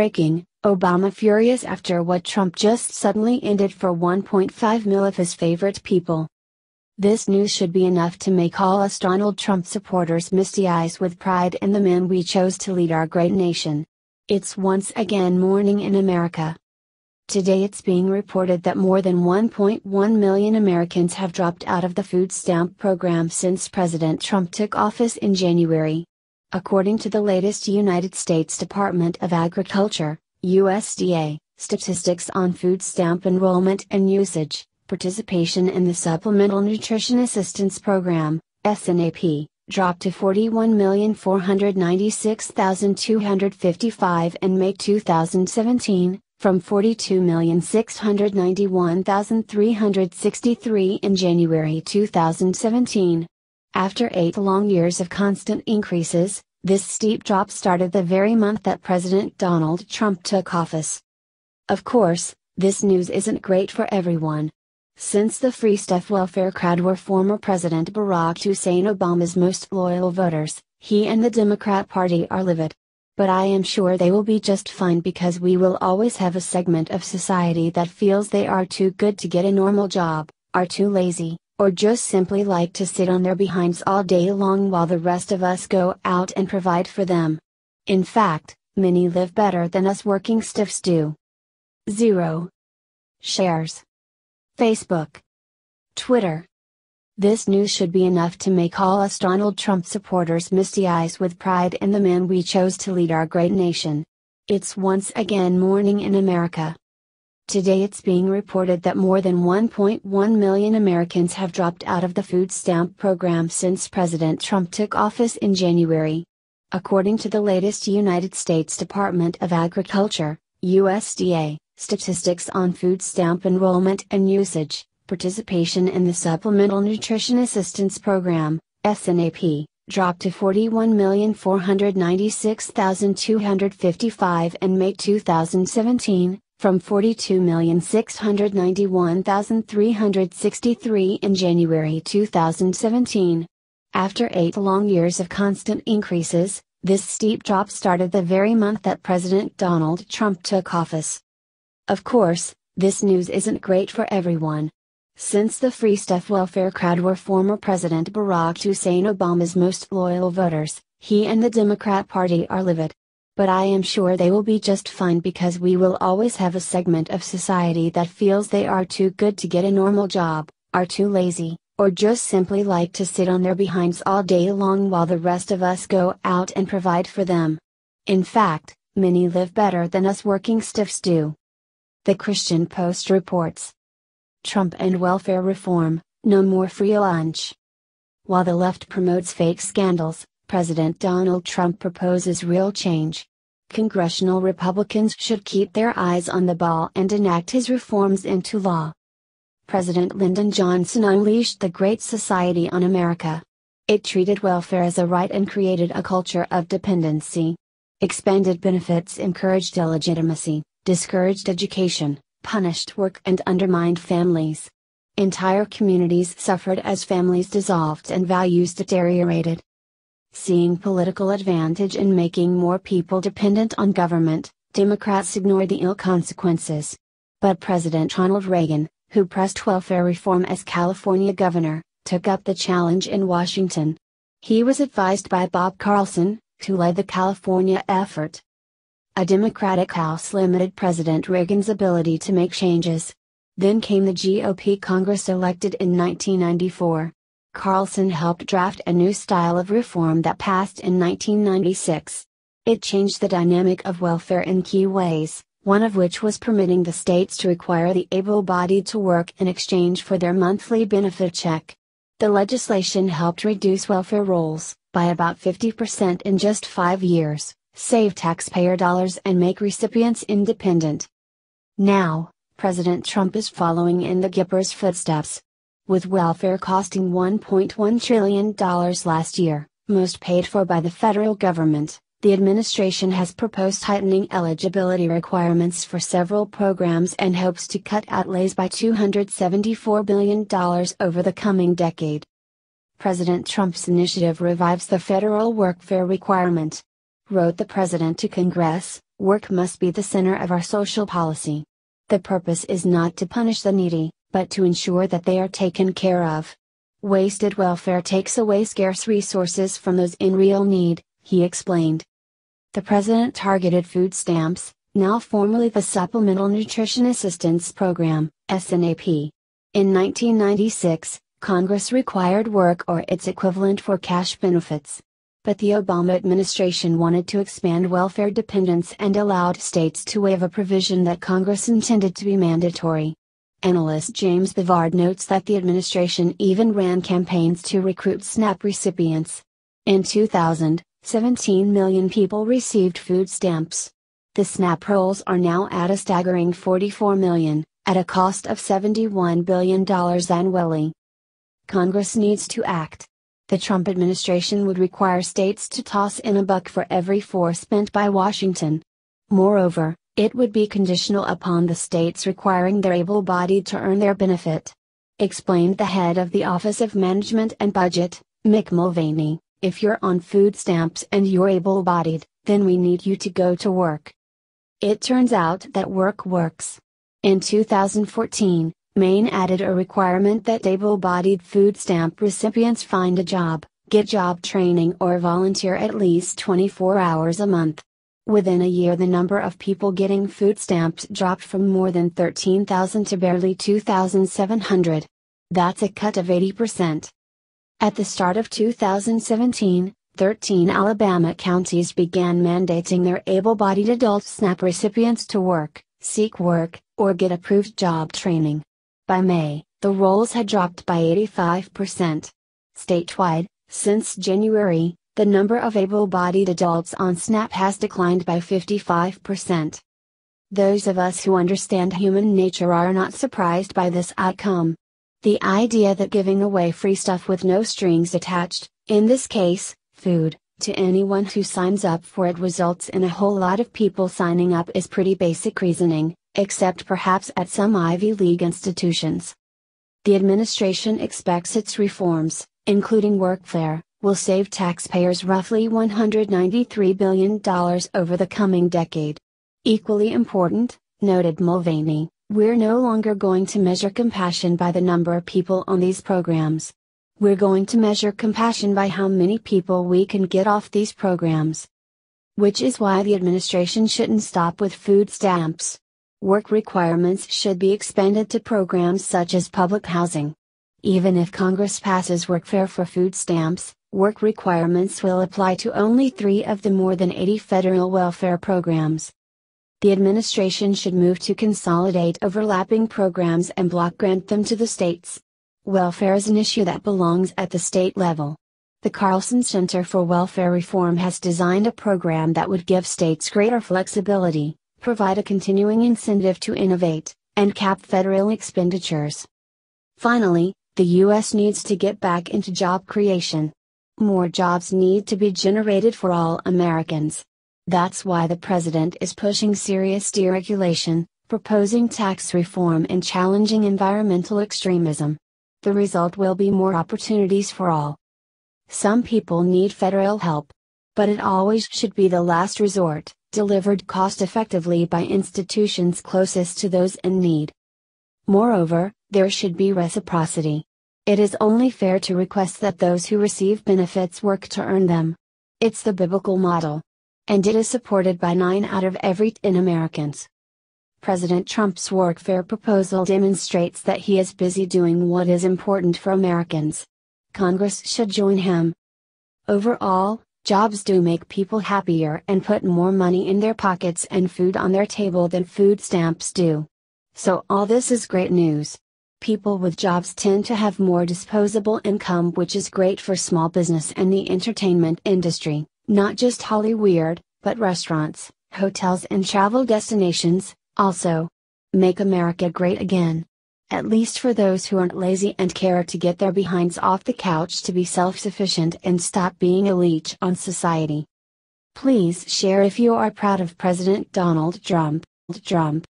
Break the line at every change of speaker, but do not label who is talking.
breaking, Obama furious after what Trump just suddenly ended for 1.5 mil of his favorite people. This news should be enough to make all us Donald Trump supporters misty eyes with pride in the man we chose to lead our great nation. It's once again morning in America. Today it's being reported that more than 1.1 million Americans have dropped out of the food stamp program since President Trump took office in January. According to the latest United States Department of Agriculture, USDA, statistics on food stamp enrollment and usage, participation in the Supplemental Nutrition Assistance Program, SNAP, dropped to 41,496,255 in May 2017, from 42,691,363 in January 2017, after eight long years of constant increases, this steep drop started the very month that President Donald Trump took office. Of course, this news isn't great for everyone. Since the Free Stuff Welfare crowd were former President Barack Hussein Obama's most loyal voters, he and the Democrat Party are livid. But I am sure they will be just fine because we will always have a segment of society that feels they are too good to get a normal job, are too lazy, or just simply like to sit on their behinds all day long while the rest of us go out and provide for them. In fact, many live better than us working stiffs do. 0. Shares. Facebook. Twitter. This news should be enough to make all us Donald Trump supporters misty eyes with pride in the man we chose to lead our great nation. It's once again morning in America. Today it's being reported that more than 1.1 million Americans have dropped out of the food stamp program since President Trump took office in January. According to the latest United States Department of Agriculture, USDA, statistics on food stamp enrollment and usage, participation in the Supplemental Nutrition Assistance Program, SNAP, dropped to 41,496,255 in May 2017, from 42,691,363 in January 2017. After eight long years of constant increases, this steep drop started the very month that President Donald Trump took office. Of course, this news isn't great for everyone. Since the Free Stuff Welfare crowd were former President Barack Hussein Obama's most loyal voters, he and the Democrat Party are livid but I am sure they will be just fine because we will always have a segment of society that feels they are too good to get a normal job, are too lazy, or just simply like to sit on their behinds all day long while the rest of us go out and provide for them. In fact, many live better than us working stiffs do. The Christian Post reports Trump and welfare reform, no more free lunch. While the left promotes fake scandals, President Donald Trump proposes real change congressional Republicans should keep their eyes on the ball and enact his reforms into law. President Lyndon Johnson unleashed the Great Society on America. It treated welfare as a right and created a culture of dependency. Expanded benefits encouraged illegitimacy, discouraged education, punished work, and undermined families. Entire communities suffered as families dissolved and values deteriorated seeing political advantage in making more people dependent on government, Democrats ignored the ill consequences. But President Ronald Reagan, who pressed welfare reform as California governor, took up the challenge in Washington. He was advised by Bob Carlson, who led the California effort. A Democratic House limited President Reagan's ability to make changes. Then came the GOP Congress elected in 1994. Carlson helped draft a new style of reform that passed in 1996. It changed the dynamic of welfare in key ways, one of which was permitting the states to require the able bodied to work in exchange for their monthly benefit check. The legislation helped reduce welfare rolls by about 50% in just five years, save taxpayer dollars, and make recipients independent. Now, President Trump is following in the Gippers' footsteps, with welfare costing $1.1 trillion last year, most paid for by the federal government. The administration has proposed tightening eligibility requirements for several programs and hopes to cut outlays by $274 billion over the coming decade. President Trump's initiative revives the federal workfare requirement. Wrote the president to Congress, work must be the center of our social policy. The purpose is not to punish the needy, but to ensure that they are taken care of. Wasted welfare takes away scarce resources from those in real need, he explained. The president targeted food stamps, now formerly the Supplemental Nutrition Assistance Program, SNAP. In 1996, Congress required work or its equivalent for cash benefits. But the Obama administration wanted to expand welfare dependence and allowed states to waive a provision that Congress intended to be mandatory. Analyst James Bivard notes that the administration even ran campaigns to recruit SNAP recipients. In 2000, 17 million people received food stamps. The SNAP rolls are now at a staggering 44 million, at a cost of $71 billion annually. Congress needs to act. The Trump administration would require states to toss in a buck for every four spent by Washington. Moreover, it would be conditional upon the states requiring their able bodied to earn their benefit. Explained the head of the Office of Management and Budget, Mick Mulvaney, if you're on food stamps and you're able bodied, then we need you to go to work. It turns out that work works. In 2014, Maine added a requirement that able bodied food stamp recipients find a job, get job training, or volunteer at least 24 hours a month. Within a year, the number of people getting food stamps dropped from more than 13,000 to barely 2,700. That's a cut of 80%. At the start of 2017, 13 Alabama counties began mandating their able bodied adult SNAP recipients to work, seek work, or get approved job training. By May, the rolls had dropped by 85%. Statewide, since January, the number of able bodied adults on SNAP has declined by 55%. Those of us who understand human nature are not surprised by this outcome. The idea that giving away free stuff with no strings attached, in this case, food, to anyone who signs up for it results in a whole lot of people signing up is pretty basic reasoning, except perhaps at some Ivy League institutions. The administration expects its reforms, including workfare, will save taxpayers roughly $193 billion over the coming decade. Equally important, noted Mulvaney, we're no longer going to measure compassion by the number of people on these programs. We're going to measure compassion by how many people we can get off these programs. Which is why the administration shouldn't stop with food stamps. Work requirements should be expanded to programs such as public housing. Even if Congress passes workfare for food stamps, work requirements will apply to only three of the more than 80 federal welfare programs. The administration should move to consolidate overlapping programs and block grant them to the states. Welfare is an issue that belongs at the state level. The Carlson Center for Welfare Reform has designed a program that would give states greater flexibility, provide a continuing incentive to innovate, and cap federal expenditures. Finally, the U.S. needs to get back into job creation. More jobs need to be generated for all Americans. That's why the president is pushing serious deregulation, proposing tax reform, and challenging environmental extremism. The result will be more opportunities for all. Some people need federal help. But it always should be the last resort, delivered cost effectively by institutions closest to those in need. Moreover, there should be reciprocity. It is only fair to request that those who receive benefits work to earn them. It's the biblical model. And it is supported by 9 out of every 10 Americans. President Trump's workfare proposal demonstrates that he is busy doing what is important for Americans. Congress should join him. Overall, jobs do make people happier and put more money in their pockets and food on their table than food stamps do. So all this is great news people with jobs tend to have more disposable income, which is great for small business and the entertainment industry, not just Hollywood, but restaurants, hotels, and travel destinations, also. Make America great again. At least for those who aren't lazy and care to get their behinds off the couch to be self sufficient and stop being a leech on society. Please share if you are proud of President Donald Trump. Trump.